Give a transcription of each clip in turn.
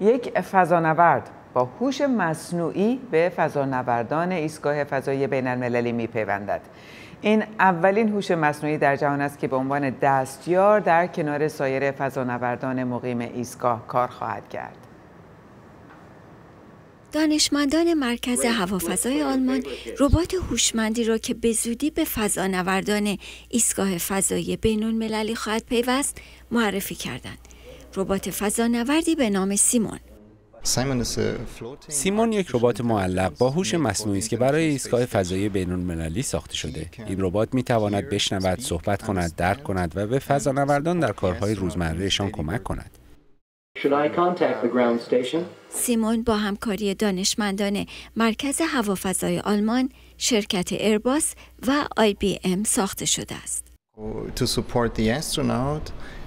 یک فضانورد با هوش مصنوعی به فضانوردان ایستگاه فضایی بین المللی می پیوندد. این اولین هوش مصنوعی در جهان است که به عنوان دستیار در کنار سایر فضانوردان مقیم ایستگاه کار خواهد کرد. دانشمندان مرکز هوافضای آلمان ربات هوشمندی را که به زودی به فضانوردان ایستگاه فضایی بین‌المللی خواهد پیوست معرفی کردند. ربات فضانوردی به نام سیمون سیمون یک ربات معلق با هوش مصنوعی است که برای ایستگاه فضایی بین‌المللی ساخته شده. این ربات می تواند بشنود، صحبت کند، درک کند و به فضانوردان در کارهای روزمرهشان کمک کند. سیمون با همکاری دانشمندان مرکز هوافضای آلمان، شرکت ایرباس و آی بی ام ساخته شده است.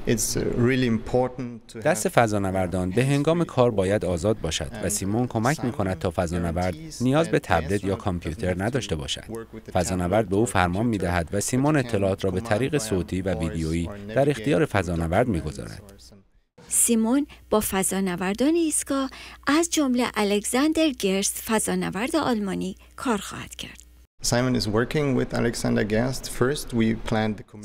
Uh, دست فضانوردان به هنگام کار باید آزاد باشد و سیمون کمک می کند تا فضانورد نیاز به تبلت یا کامپیوتر نداشته باشد. فضانورد به او فرمان می دهد و سیمون اطلاعات را به طریق صوتی و ویدیویی در اختیار فضانورد می گذارد. سیمون با فضانوردان ایسکا از جمله الکساندر گرس فضانورد آلمانی کار خواهد کرد.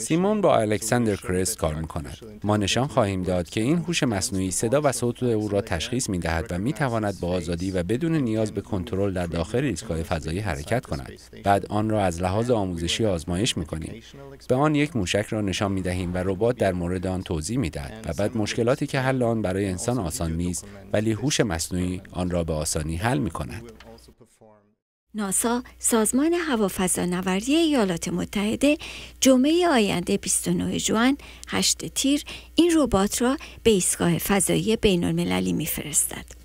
سیمون با الکساندر کریس کار میکند ما نشان خواهیم داد که این هوش مصنوعی صدا و صوت او را تشخیص میدهد و میتواند با آزادی و بدون نیاز به کنترل در داخل ایستگاه فضایی حرکت کند بعد آن را از لحاظ آموزشی آزمایش میکنیم به آن یک موشک را نشان میدهیم و ربات در مورد آن توضیح میدهد و بعد مشکلاتی که حل آن برای انسان آسان نیست ولی هوش مصنوعی آن را به آسانی حل میکند ناسا سازمان نوردی ایالات متحده جمعه آینده 29 جوان 8 تیر این ربات را به ایستگاه فضایی بین المللی میفرستد.